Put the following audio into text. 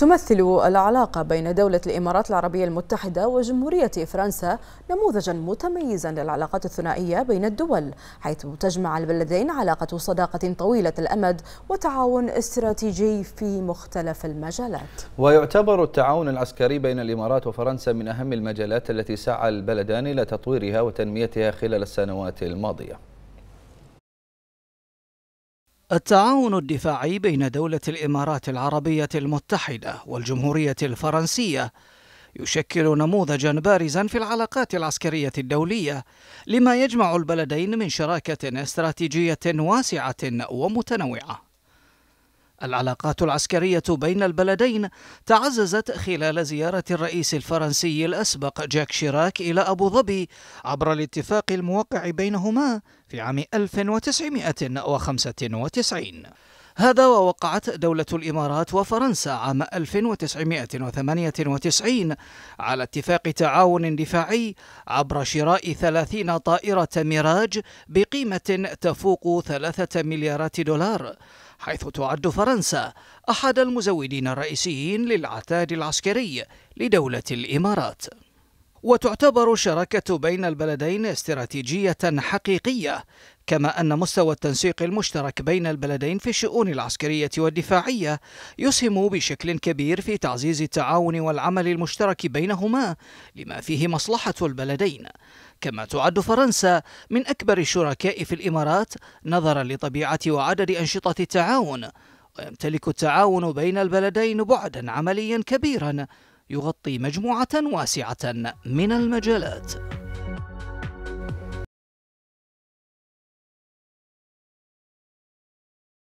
تمثل العلاقة بين دولة الإمارات العربية المتحدة وجمهورية فرنسا نموذجا متميزا للعلاقات الثنائية بين الدول حيث تجمع البلدين علاقة صداقة طويلة الأمد وتعاون استراتيجي في مختلف المجالات ويعتبر التعاون العسكري بين الإمارات وفرنسا من أهم المجالات التي سعى البلدان إلى تطويرها وتنميتها خلال السنوات الماضية التعاون الدفاعي بين دولة الإمارات العربية المتحدة والجمهورية الفرنسية يشكل نموذجا بارزا في العلاقات العسكرية الدولية لما يجمع البلدين من شراكة استراتيجية واسعة ومتنوعة العلاقات العسكرية بين البلدين تعززت خلال زيارة الرئيس الفرنسي الأسبق جاك شيراك إلى أبو ظبي عبر الاتفاق الموقع بينهما في عام 1995 هذا ووقعت دولة الإمارات وفرنسا عام 1998 على اتفاق تعاون دفاعي عبر شراء 30 طائرة ميراج بقيمة تفوق 3 مليارات دولار حيث تعد فرنسا أحد المزودين الرئيسيين للعتاد العسكري لدولة الإمارات وتعتبر الشراكة بين البلدين استراتيجية حقيقية، كما أن مستوى التنسيق المشترك بين البلدين في الشؤون العسكرية والدفاعية يسهم بشكل كبير في تعزيز التعاون والعمل المشترك بينهما، لما فيه مصلحة البلدين. كما تعد فرنسا من أكبر الشركاء في الإمارات نظرا لطبيعة وعدد أنشطة التعاون، ويمتلك التعاون بين البلدين بعدا عمليا كبيرا يغطي مجموعة واسعة من المجالات